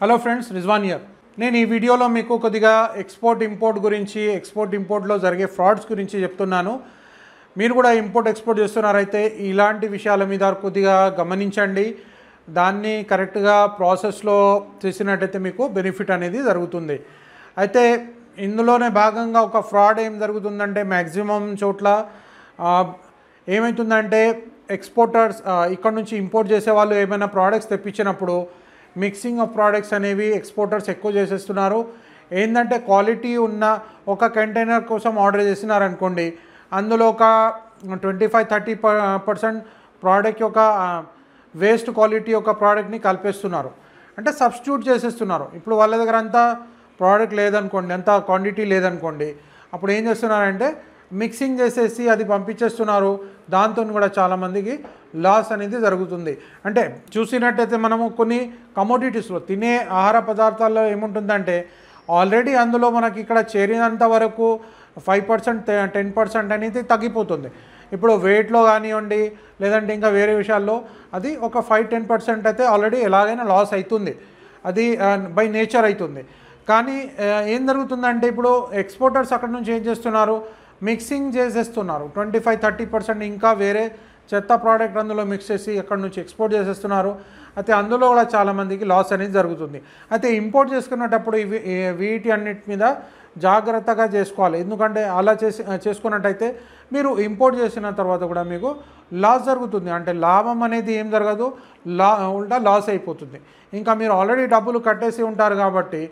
hello friends Rizwan year నేను ఈ వీడియోలో మీకు కొద్దిగా ఎక్స్పోర్ట్ ఇంపోర్ట్ గురించి ఎక్స్పోర్ట్ ఇంపోర్ట్లో జరిగే ఫ్రాడ్స్ గురించి చెప్తున్నాను మీరు కూడా ఇంపోర్ట్ ఎక్స్పోర్ట్ చేస్తున్నారైతే ఇలాంటి విషయాల మీద కొద్దిగా గమనించండి దాన్ని కరెక్ట్గా ప్రాసెస్లో చేసినట్టయితే మీకు బెనిఫిట్ అనేది జరుగుతుంది అయితే ఇందులోనే భాగంగా ఒక ఫ్రాడ్ ఏం జరుగుతుందంటే మ్యాక్సిమం చోట్ల ఏమవుతుందంటే ఎక్స్పోర్టర్స్ ఇక్కడ నుంచి ఇంపోర్ట్ చేసే వాళ్ళు ఏమైనా ప్రోడక్ట్స్ తెప్పించినప్పుడు మిక్సింగ్ ఆఫ్ ప్రోడక్ట్స్ అనేవి ఎక్స్పోర్టర్స్ ఎక్కువ చేసేస్తున్నారు ఏంటంటే క్వాలిటీ ఉన్న ఒక కంటైనర్ కోసం ఆర్డర్ చేసినారనుకోండి అందులో ఒక twenty five thirty percent product యొక్క వేస్ట్ క్వాలిటీ యొక్క ప్రోడక్ట్ని కల్పేస్తున్నారు అంటే సబ్స్టిట్యూట్ చేసేస్తున్నారు ఇప్పుడు వాళ్ళ దగ్గర అంతా ప్రోడక్ట్ లేదనుకోండి అంత క్వాంటిటీ లేదనుకోండి అప్పుడు ఏం చేస్తున్నారంటే మిక్సింగ్ చేసేసి అది పంపించేస్తున్నారు దాంతో కూడా చాలామందికి లాస్ అనేది జరుగుతుంది అంటే చూసినట్టయితే మనము కొన్ని కమోడిటీస్లో తినే ఆహార పదార్థాల్లో ఏముంటుందంటే ఆల్రెడీ అందులో మనకి ఇక్కడ చేరినంత వరకు ఫైవ్ పర్సెంట్ టెన్ పర్సెంట్ అనేది తగ్గిపోతుంది ఇప్పుడు వెయిట్లో కానివ్వండి లేదంటే ఇంకా వేరే విషయాల్లో అది ఒక ఫైవ్ టెన్ పర్సెంట్ అయితే ఆల్రెడీ ఎలాగైనా లాస్ అవుతుంది అది బై నేచర్ అవుతుంది కానీ ఏం జరుగుతుందంటే ఇప్పుడు ఎక్స్పోర్టర్స్ అక్కడ నుంచి ఏం చేస్తున్నారు మిక్సింగ్ చేసేస్తున్నారు ట్వంటీ ఫైవ్ థర్టీ పర్సెంట్ ఇంకా వేరే చెత్త ప్రోడక్ట్ అందులో మిక్స్ చేసి ఎక్కడి నుంచి ఎక్స్పోర్ట్ చేసేస్తున్నారు అయితే అందులో కూడా చాలామందికి లాస్ అనేది జరుగుతుంది అయితే ఇంపోర్ట్ చేసుకునేటప్పుడు ఇవి వీటి అన్నిటి మీద జాగ్రత్తగా చేసుకోవాలి ఎందుకంటే అలా చేసి చేసుకున్నట్టయితే మీరు ఇంపోర్ట్ చేసిన తర్వాత కూడా మీకు లాస్ జరుగుతుంది అంటే లాభం అనేది ఏం జరగదు లా ఉల్టా లాస్ అయిపోతుంది ఇంకా మీరు ఆల్రెడీ డబ్బులు కట్టేసి ఉంటారు కాబట్టి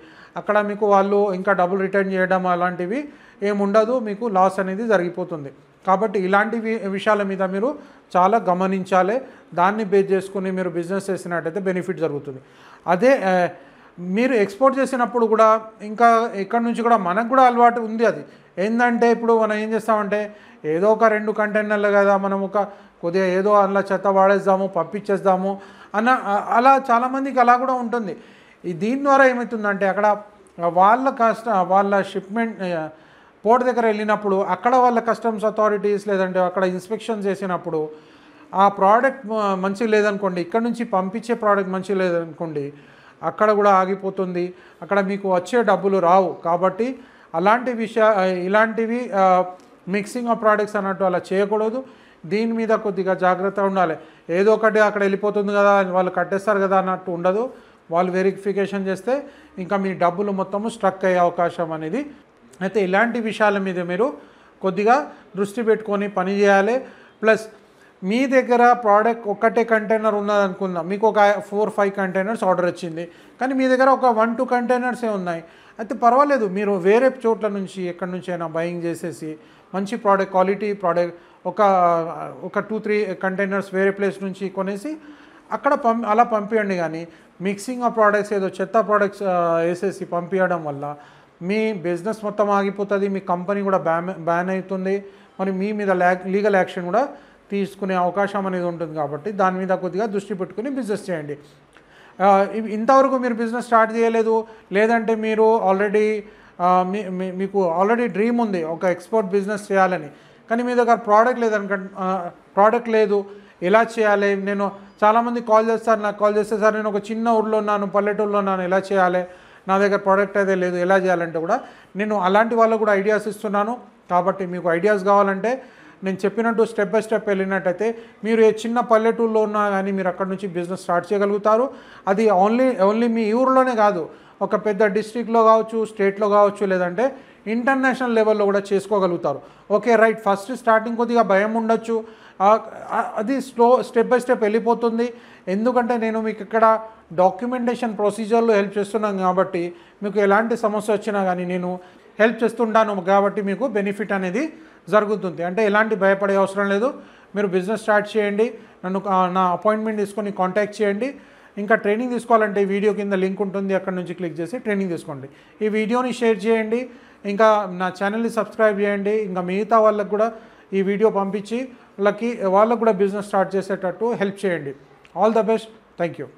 అక్కడ మీకు వాళ్ళు ఇంకా డబ్బులు రిటర్న్ చేయడం అలాంటివి ఏముండదు మీకు లాస్ అనేది జరిగిపోతుంది కాబట్టి ఇలాంటి విషయాల మీద మీరు చాలా గమనించాలి దాన్ని బేస్ చేసుకుని మీరు బిజినెస్ చేసినట్టయితే బెనిఫిట్ జరుగుతుంది అదే మీరు ఎక్స్పోర్ట్ చేసినప్పుడు కూడా ఇంకా ఇక్కడ నుంచి కూడా మనకు కూడా అలవాటు ఉంది అది ఏంటంటే ఇప్పుడు మనం ఏం చేస్తామంటే ఏదో ఒక రెండు కంటైనర్లు కదా మనం ఒక కొద్దిగా ఏదో అలా చెత్త వాడేద్దాము పంపించేద్దాము అన్న అలా చాలామందికి అలా కూడా ఉంటుంది దీని ద్వారా ఏమవుతుందంటే అక్కడ వాళ్ళ కష్ట వాళ్ళ షిప్మెంట్ పోర్ట్ దగ్గర వెళ్ళినప్పుడు అక్కడ వాళ్ళ కస్టమ్స్ అథారిటీస్ లేదంటే అక్కడ ఇన్స్పెక్షన్ చేసినప్పుడు ఆ ప్రోడక్ట్ మంచిగా లేదనుకోండి ఇక్కడ నుంచి పంపించే ప్రోడక్ట్ మంచిగా లేదనుకోండి అక్కడ కూడా ఆగిపోతుంది అక్కడ మీకు వచ్చే డబ్బులు రావు కాబట్టి అలాంటి విషయా ఇలాంటివి మిక్సింగ్ ఆఫ్ ప్రోడక్ట్స్ అన్నట్టు అలా చేయకూడదు దీని మీద కొద్దిగా జాగ్రత్త ఉండాలి ఏదో ఒకటి అక్కడ వెళ్ళిపోతుంది కదా వాళ్ళు కట్టేస్తారు కదా అన్నట్టు ఉండదు వాళ్ళు వెరిఫికేషన్ చేస్తే ఇంకా మీ డబ్బులు మొత్తము స్ట్రక్ అయ్యే అవకాశం అనేది అయితే ఇలాంటి విషయాల మీద మీరు కొద్దిగా దృష్టి పెట్టుకొని పనిచేయాలి ప్లస్ మీ దగ్గర ప్రోడక్ట్ ఒక్కటే కంటైనర్ ఉన్నదనుకుందాం మీకు ఒక ఫోర్ ఫైవ్ కంటైనర్స్ ఆర్డర్ వచ్చింది కానీ మీ దగ్గర ఒక వన్ టూ కంటైనర్సే ఉన్నాయి అయితే పర్వాలేదు మీరు వేరే చోట్ల నుంచి ఎక్కడి నుంచి అయినా బయింగ్ చేసేసి మంచి ప్రోడక్ట్ క్వాలిటీ ప్రోడక్ట్ ఒక ఒక టూ త్రీ కంటైనర్స్ వేరే ప్లేస్ నుంచి కొనేసి అక్కడ పం అలా పంపించండి కానీ మిక్సింగ్ ఆ ప్రోడక్ట్స్ ఏదో చెత్త ప్రోడక్ట్స్ వేసేసి పంపించడం వల్ల మీ బిజినెస్ మొత్తం ఆగిపోతుంది మీ కంపెనీ కూడా బ్యాన్ బ్యాన్ అవుతుంది మరి మీ మీద లీగల్ యాక్షన్ కూడా తీసుకునే అవకాశం అనేది ఉంటుంది కాబట్టి దాని మీద కొద్దిగా దృష్టి పెట్టుకుని బిజినెస్ చేయండి ఇంతవరకు మీరు బిజినెస్ స్టార్ట్ చేయలేదు లేదంటే మీరు ఆల్రెడీ మీకు ఆల్రెడీ డ్రీమ్ ఉంది ఒక ఎక్స్పోర్ట్ బిజినెస్ చేయాలని కానీ మీ దగ్గర ప్రోడక్ట్ లేదనుక ప్రోడక్ట్ లేదు ఎలా చేయాలి నేను చాలామంది కాల్ చేస్తారు నాకు కాల్ చేస్తే సార్ నేను ఒక చిన్న ఊళ్ళో ఉన్నాను పల్లెటూరులో ఉన్నాను ఎలా చేయాలి నా దగ్గర ప్రోడక్ట్ అయితే లేదు ఎలా చేయాలంటే కూడా నేను అలాంటి వాళ్ళకు కూడా ఐడియాస్ ఇస్తున్నాను కాబట్టి మీకు ఐడియాస్ కావాలంటే నేను చెప్పినట్టు స్టెప్ బై స్టెప్ వెళ్ళినట్టయితే మీరు ఏ చిన్న పల్లెటూరులో ఉన్నా కానీ మీరు అక్కడ నుంచి బిజినెస్ స్టార్ట్ చేయగలుగుతారు అది ఓన్లీ ఓన్లీ మీ ఊరిలోనే కాదు ఒక పెద్ద డిస్ట్రిక్ట్లో కావచ్చు స్టేట్లో కావచ్చు లేదంటే ఇంటర్నేషనల్ లెవెల్లో కూడా చేసుకోగలుగుతారు ఓకే రైట్ ఫస్ట్ స్టార్టింగ్ కొద్దిగా భయం ఉండొచ్చు అది స్లో స్టెప్ బై స్టెప్ వెళ్ళిపోతుంది ఎందుకంటే నేను మీకు ఇక్కడ డాక్యుమెంటేషన్ ప్రొసీజర్లో హెల్ప్ చేస్తున్నాను కాబట్టి మీకు ఎలాంటి సమస్య వచ్చినా కానీ నేను హెల్ప్ చేస్తుంటాను కాబట్టి మీకు బెనిఫిట్ అనేది జరుగుతుంది అంటే ఎలాంటి భయపడే అవసరం లేదు మీరు బిజినెస్ స్టార్ట్ చేయండి నన్ను నా అపాయింట్మెంట్ తీసుకొని కాంటాక్ట్ చేయండి ఇంకా ట్రైనింగ్ తీసుకోవాలంటే వీడియో కింద లింక్ ఉంటుంది అక్కడ నుంచి క్లిక్ చేసి ట్రైనింగ్ తీసుకోండి ఈ వీడియోని షేర్ చేయండి ఇంకా నా ఛానల్ని సబ్స్క్రైబ్ చేయండి ఇంకా మిగతా వాళ్ళకు కూడా ఈ వీడియో పంపించి వాళ్ళకి వాళ్ళకు కూడా బిజినెస్ స్టార్ట్ చేసేటట్టు హెల్ప్ చేయండి all the best thank you